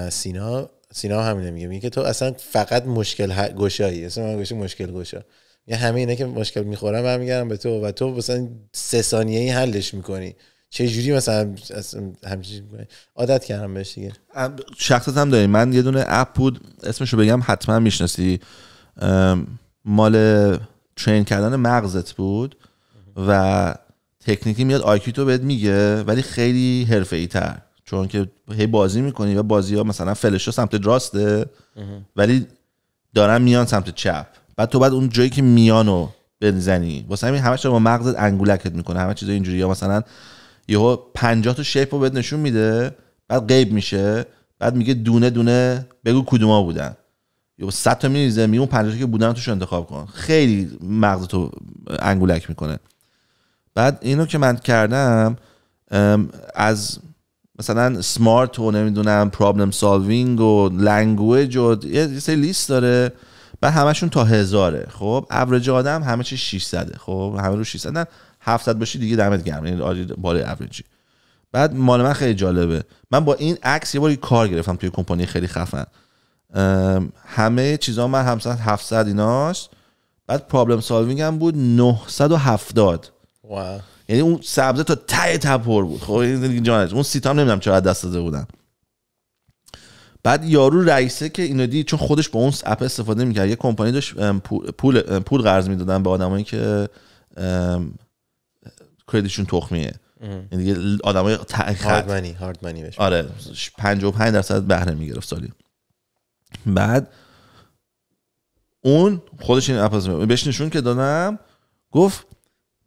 سینا سینا همینه میگه میگه تو اصلا فقط مشکل گشایی اصلا من گوشی مشکل گشا یه همه اینا که مشکل میخورم برمیگردم به تو و تو مثلا سه ثانیه ای حلش میکنی چه جوری مثلا همچین عادت کردم بهش دیگه شخصت هم داری من یه دونه اپ بود اسمشو بگم حتما میشناسی مال ترین کردن مغزت بود و تکنیکی میاد آیکی تو بهت میگه ولی خیلی حرفه ای تر چون که هی بازی میکنی و بازی ها مثلا ها سمت راسته ولی دارن میان سمت چپ بعد تو بعد اون جایی که میانو بزنی واسه همین همش با مغزت انگولکت میکنه همه چیز اینجوری یا مثلا یهو 50 تا شیپ رو بهت نشون میده بعد غیب میشه بعد میگه دونه دونه بگو کدوما بودن یا 100 تا میریزه میگه اون 50 که بودن توش انتخاب کن خیلی مغز تو انگولک میکنه بعد اینو که من کردم از مثلا سمارت و نمیدونم پرابلم سالوینگ و لنگویج و یه سری لیست داره و همشون تا هزاره خب اوریج آدم همه چی 600 خب همه رو 600 نه 700 باشی دیگه دمت گرم یعنی بالای بعد مال من خیلی جالبه من با این عکس یه باری کار گرفتم توی کمپانی خیلی خفن همه چیزا من همسر 700 ایناش بعد پرابلم سالوینگ هم بود 970 واو یعنی اون سبزه تا ته تپر بود خب این جانش اون سیتام نمیدونم چرا دست داده بودن بعد یارو رئیسه که اینو دید چون خودش با اون اپ استفاده میکرد یه کمپانی داشت پول پول, قرض میدادن به آدمایی که کردیشون تخمیه یعنی دیگه آدمای هارد منی هارد منی بشه آره 55 درصد بهره میگرفت سالی بعد اون خودش این اپ بهش نشون که دادم گفت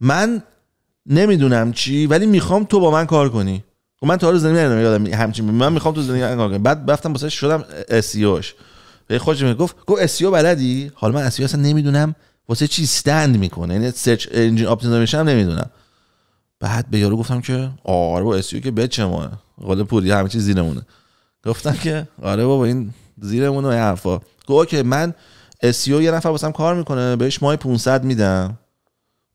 من نمیدونم چی ولی میخوام تو با من کار کنی خب من تا حالا زندگی نمیدونم یادم همچین من میخوام تو زندگی کار کنی بعد رفتم واسه شدم اسیوش e به خودش گفت گفت او e بلدی حالا من اسیو e اصلا نمیدونم واسه چی استند میکنه یعنی سرچ انجین اپتیمایزیشن هم نمیدونم بعد به یارو گفتم که آره با اسیو که بچه ما قاله پوری همه چیز زیرمونه گفتم که آره بابا این زیرمونه حرفا گفت که من او یه نفر واسم کار میکنه بهش ماه 500 میدم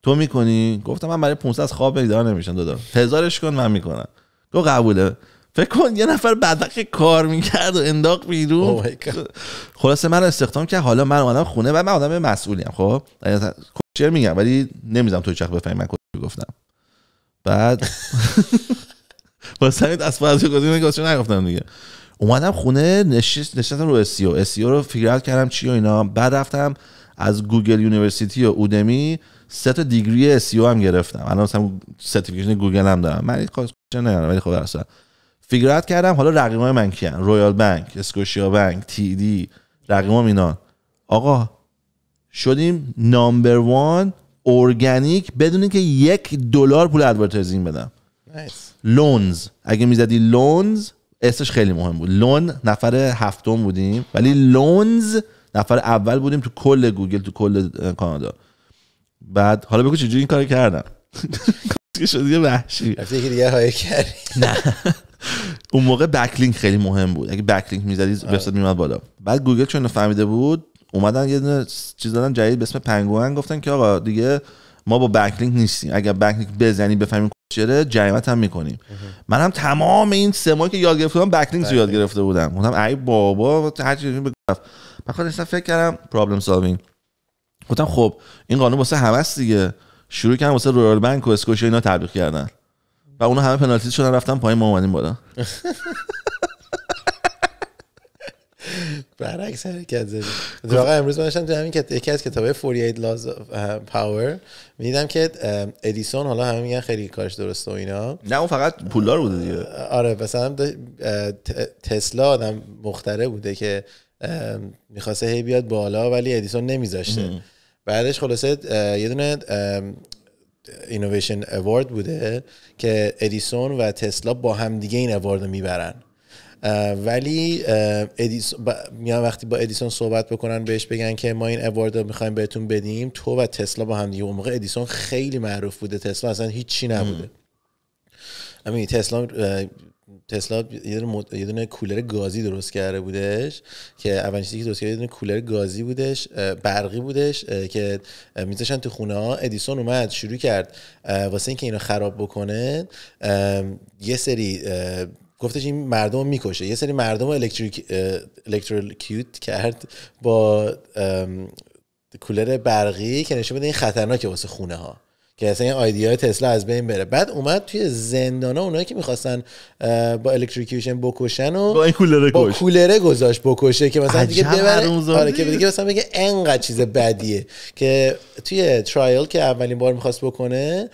تو میکنی گفتم من برای 500 خواب بیدار نمیشم دادا هزارش کن من میکنم گو قبوله فکر کن یه نفر بدق کار میکرد و انداق بیرون oh خلاصه من استخدام که حالا من اومدم خونه و من آدم مسئولیم خب کوچر میگم ولی نمیذارم تو چخ بفهمی من کوچر گفتم بعد (laughs) با همین دست فرض گفتم نگفتم دیگه اومدم خونه نشست نشستم رو اسیو اسیو e e رو فکر کردم چی و اینا بعد رفتم از گوگل یونیورسیتی و اودمی سه تا دیگری او e هم گرفتم الان مثلا سرتیفیکیشن گوگل هم دارم من کورس ندارم ولی خب اصلا فیگرات کردم حالا های من کیان رویال بنک، اسکوشیا بنک، تی دی رقیبام اینان آقا شدیم نامبر وان ارگانیک بدون که یک دلار پول ادورتایزینگ بدم nice. لونز اگه میزدی لونز اسمش خیلی مهم بود لون نفر هفتم بودیم ولی لونز نفر اول بودیم تو کل گوگل تو کل کانادا بعد حالا بگو چجوری این کارو کردم (laughs) شد یه وحشی یکی دیگه های کردی نه اون موقع بکلینک خیلی مهم بود اگه بکلینک میزدی آره. وبسایت میومد بالا بعد گوگل چون فهمیده بود اومدن یه چیز دادن جدید به اسم پنگوئن گفتن که آقا دیگه ما با بکلینک نیستیم اگر بکلینک بزنی بفهمیم چرا جریمت هم میکنیم من هم تمام این سه ماهی که یاد بودم بکلینک بله. گرفته بودم گفتم ای بابا هر چیزی به فکر کردم پرابلم سالوینگ گفتم خب این قانون واسه همه است دیگه شروع کردن واسه رویال بنک و اسکوشیا اینا تبلیغ کردن و اونا همه پنالتی شدن رفتن پایین ما اومدیم بالا (laughs) برعکس حرکت زدی واقعا امروز من داشتم تو همین یکی از کتابه 48 laws of power میدیدم که ادیسون حالا همه میگن خیلی کارش درسته و اینا نه اون فقط پولدار بوده دیگه آره مثلا تسلا آدم مختره بوده که میخواسته هی بیاد بالا ولی ادیسون نمیذاشته بعدش خلاصه یه دونه اینویشن اوارد بوده که ادیسون و تسلا با همدیگه این اوارد میبرن ولی میان وقتی با ادیسون صحبت بکنن بهش بگن که ما این اوارد رو میخوایم بهتون بدیم تو و تسلا با هم دیگه اون موقع ادیسون خیلی معروف بوده تسلا اصلا هیچی نبوده همین تسلا تسلا یه دونه, یه کولر گازی درست کرده بودش که اولین چیزی که درست کرده یه دونه کولر گازی بودش برقی بودش که میذاشن تو خونه ها ادیسون اومد شروع کرد واسه اینکه اینو خراب بکنه یه سری گفتش این مردم رو میکشه یه سری مردم رو الکتریک... کرد با کولر برقی که نشون بده این خطرناکه واسه خونه ها که اصلا این آیدیا تسلا از بین بره بعد اومد توی ها اونایی که میخواستن با الکتریکیوشن بکشن و با این کولره با کولره گذاشت بکشه که مثلا دیگه ببره آره که دیگه مثلا بگه انقدر چیز بدیه که توی ترایل که اولین بار میخواست بکنه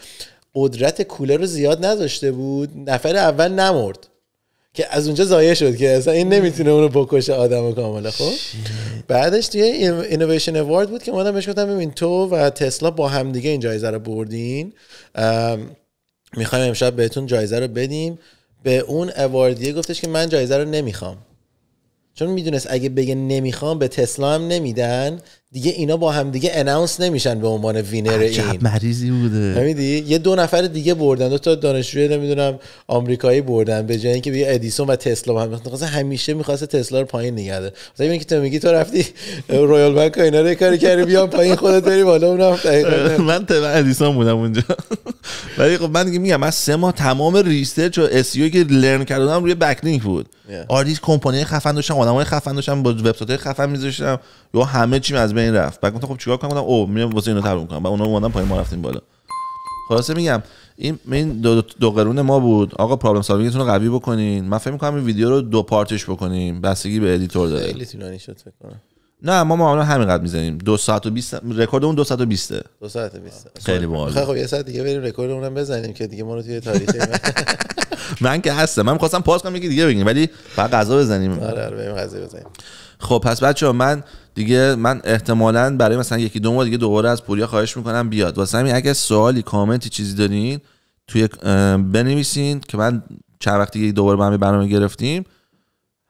قدرت کولر رو زیاد نداشته بود نفر اول نمرد که از اونجا زایه شد که اصلا این نمیتونه اونو بکشه آدم کاملا خب بعدش توی اینویشن اوارد بود که ما بهش گفتم ببین تو و تسلا با همدیگه این جایزه رو بردین میخوایم امشب بهتون جایزه رو بدیم به اون اواردیه گفتش که من جایزه رو نمیخوام چون میدونست اگه بگه نمیخوام به تسلا هم نمیدن دیگه اینا با هم دیگه اناونس نمیشن به عنوان وینر این مریضی بوده نمیدی یه دو نفر دیگه بردن دو تا دانشجوی نمیدونم آمریکایی بردن به جای اینکه بگه ادیسون و تسلا با هم همیشه میخواست تسلا رو پایین نگه داره مثلا که تو میگی تو رفتی رویال بانک اینا رو کاری کردی بیا پایین خودت بری بالا اونم من تو ادیسون بودم اونجا ولی خب من دیگه میگم من سه ماه تمام ریسرچ و اس e که لرن کردم روی بک بود آریس کمپانی خفن داشتم آدمای خفن داشتم با وبسایت خفن میذاشتم یا همه چی از بین رفت بعد گفتم خب چیکار کنم گفتم او میام واسه اینو تمرین کنم بعد اونا اومدن پایین ما رفتیم بالا خلاصه میگم این این دو, دو قرون ما بود آقا پرابلم سالوینگتون رو قوی بکنین من فکر می‌کنم این ویدیو رو دو پارتش بکنیم بستگی به ادیتور داره خیلی طولانی شد فکر کنم نه ما همین همینقدر میزنیم دو ساعت و 20 رکورد اون دو ساعت و 20 دو ساعت و 20 خیلی خب، باحال خب یه ساعت دیگه بریم رکورد اونم بزنیم که دیگه ما رو توی تاریخ (laughs) من که هستم من می‌خواستم پاس کنم یکی دیگه بگیم ولی بعد غذا بزنیم آره آره بریم غذا بزنیم خب پس بچه‌ها من دیگه من احتمالا برای مثلا یکی دو ماه دیگه دوباره از پوریا خواهش میکنم بیاد واسه همین اگه سوالی کامنتی چیزی دارین توی بنویسین که من چند وقت دیگه دوباره با هم برنامه گرفتیم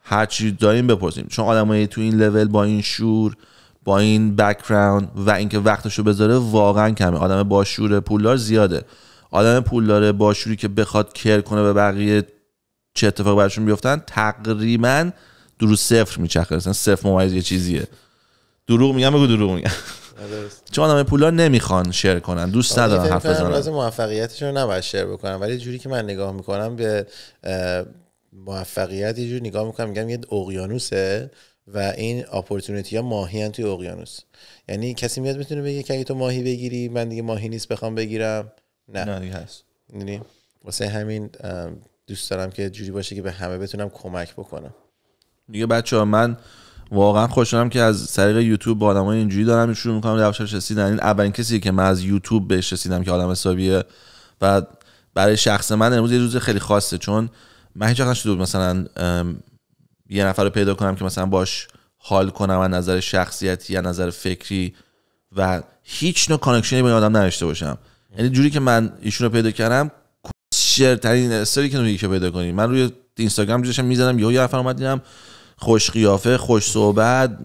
هرچی داریم بپرسیم چون آدمای تو این لول با این شور با این بک‌گراند و اینکه وقتشو بذاره واقعا کمه آدم با شور پولدار زیاده آدم پولدار با شوری که بخواد کر کنه به بقیه چه اتفاق براشون بیفتن تقریبا درو صفر میچرخه صفر ممیز یه چیزیه دروغ میگم بگو دروغ میگم چون آدم پولا نمیخوان شیر کنن دوست آره، ندارن حرف بزنن از موفقیتشون نباید شیر بکنن ولی جوری که من نگاه میکنم به موفقیت یه جوری نگاه میکنم میگم یه اقیانوسه و این اپورتونتی ها ماهی توی اقیانوس یعنی کسی میاد میتونه بگه که اگه تو ماهی بگیری من دیگه ماهی نیست بخوام بگیرم نه نه دیگه هست یعنی واسه همین دوست دارم که جوری باشه که به همه بتونم کمک بکنم دیگه بچه من واقعا خوشحالم که از طریق یوتیوب با آدمای اینجوری دارم شروع میکنم یواش رسیدن این اولین کسی که من از یوتیوب بهش رسیدم که آدم حسابیه و برای شخص من امروز یه روز خیلی خاصه چون من هیچ وقت بود مثلا یه نفر رو پیدا کنم که مثلا باش حال کنم از نظر شخصیتی یا نظر فکری و هیچ نوع کانکشنی با این آدم نداشته باشم یعنی جوری که من ایشون رو پیدا کردم شر ترین استوری که نمیشه پیدا کنی من روی اینستاگرام جوشم میزنم یهو یه نفر اومد دیدم خوش قیافه خوش صحبت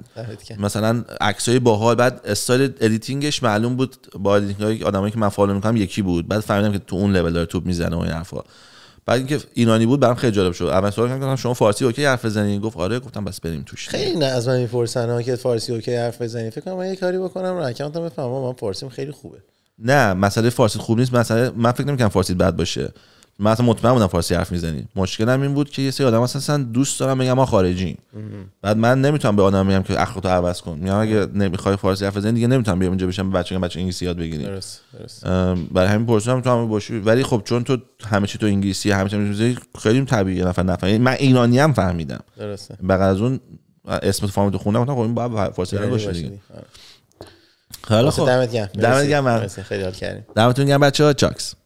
مثلا عکسای باحال بعد استایل ادیتینگش معلوم بود با ادیتینگ آدمایی که من فالو میکنم یکی بود بعد فهمیدم که تو اون لول داره توپ میزنه و این حرفا بعد اینکه ایرانی بود برام خیلی جالب شد اول سوال کردم شما فارسی اوکی حرف بزنید گفت آره گفتم بس بریم توش خیلی نه از من میپرسن ها که فارسی اوکی حرف بزنی فکر کنم من یه کاری بکنم رو بفهمم من فارسیم خیلی خوبه نه مسئله فارسی خوب نیست مسئله من فکر نمیکنم فارسی بد باشه من اصلا مطمئن بودم فارسی حرف میزنی مشکلم این بود که یه سری آدم اصلا دوست دارم میگم ما خارجیم بعد من نمیتونم به آدم بگم که اخلاقتو عوض کن میگم اگه نمیخوای فارسی حرف بزنی دیگه نمیتونم بیام اینجا بشم بچه بچه انگلیسی یاد بگیریم برای همین پرسیدم تو هم باشی ولی خب چون تو همه چی تو انگلیسی همه چی خیلی طبیعیه نفر نفر یعنی من ایرانی هم فهمیدم درسته از اون اسم تو فامیل خوندم گفتم خب این باید فارسی یعنی باشه دیگه خیلی آره. خب. دمت گرم دمت گرم خیلی حال کردیم دمتون گرم بچه‌ها چاکس